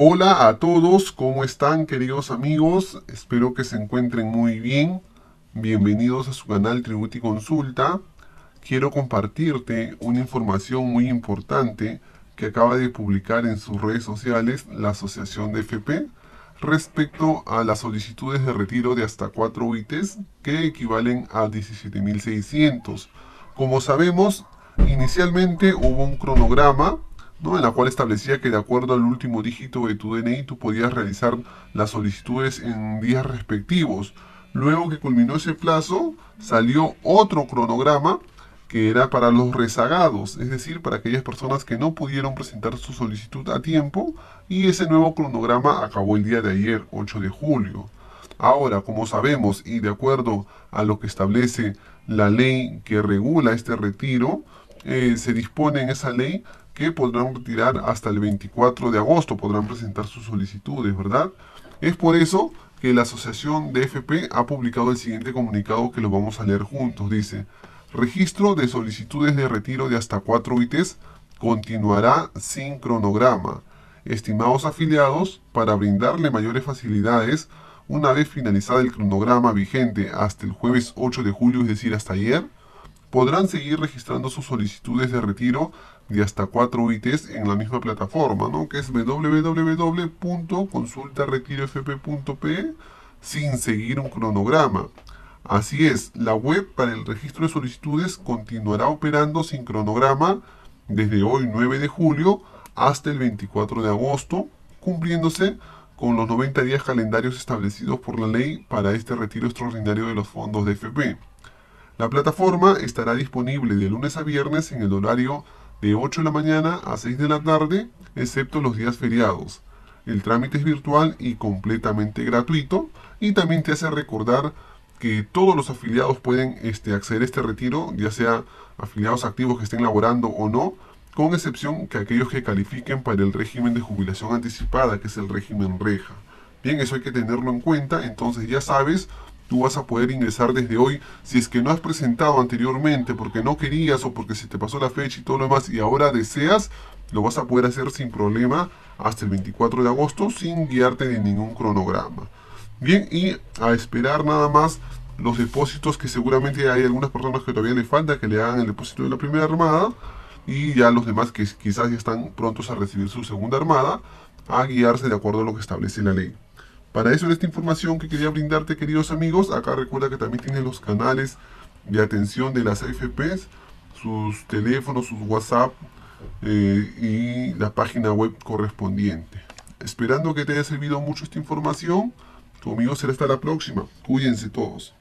Hola a todos, ¿cómo están queridos amigos? Espero que se encuentren muy bien. Bienvenidos a su canal Tributi Consulta. Quiero compartirte una información muy importante que acaba de publicar en sus redes sociales la Asociación de FP respecto a las solicitudes de retiro de hasta 4 UITs que equivalen a 17.600. Como sabemos, inicialmente hubo un cronograma en la cual establecía que de acuerdo al último dígito de tu DNI tú podías realizar las solicitudes en días respectivos. Luego que culminó ese plazo, salió otro cronograma que era para los rezagados, es decir, para aquellas personas que no pudieron presentar su solicitud a tiempo, y ese nuevo cronograma acabó el día de ayer, 8 de julio. Ahora, como sabemos, y de acuerdo a lo que establece la ley que regula este retiro, eh, se dispone en esa ley que podrán retirar hasta el 24 de agosto, podrán presentar sus solicitudes, ¿verdad? Es por eso que la Asociación de FP ha publicado el siguiente comunicado que lo vamos a leer juntos. Dice, registro de solicitudes de retiro de hasta 4 ITs continuará sin cronograma. Estimados afiliados, para brindarle mayores facilidades, una vez finalizado el cronograma vigente hasta el jueves 8 de julio, es decir, hasta ayer, podrán seguir registrando sus solicitudes de retiro de hasta 4 UITs en la misma plataforma, ¿no? que es www.consultaretirofp.pe sin seguir un cronograma. Así es, la web para el registro de solicitudes continuará operando sin cronograma desde hoy 9 de julio hasta el 24 de agosto, cumpliéndose con los 90 días calendarios establecidos por la ley para este retiro extraordinario de los fondos de FP. La plataforma estará disponible de lunes a viernes en el horario de 8 de la mañana a 6 de la tarde, excepto los días feriados. El trámite es virtual y completamente gratuito y también te hace recordar que todos los afiliados pueden este, acceder a este retiro, ya sea afiliados activos que estén laborando o no, con excepción que aquellos que califiquen para el régimen de jubilación anticipada, que es el régimen reja. Bien, eso hay que tenerlo en cuenta, entonces ya sabes, tú vas a poder ingresar desde hoy si es que no has presentado anteriormente porque no querías o porque se te pasó la fecha y todo lo demás y ahora deseas, lo vas a poder hacer sin problema hasta el 24 de agosto sin guiarte de ningún cronograma. Bien, y a esperar nada más los depósitos que seguramente hay algunas personas que todavía le falta que le hagan el depósito de la primera armada y ya los demás que quizás ya están prontos a recibir su segunda armada a guiarse de acuerdo a lo que establece la ley. Para eso es esta información que quería brindarte, queridos amigos. Acá recuerda que también tiene los canales de atención de las AFPs, sus teléfonos, sus WhatsApp eh, y la página web correspondiente. Esperando que te haya servido mucho esta información. Conmigo será hasta la próxima. Cuídense todos.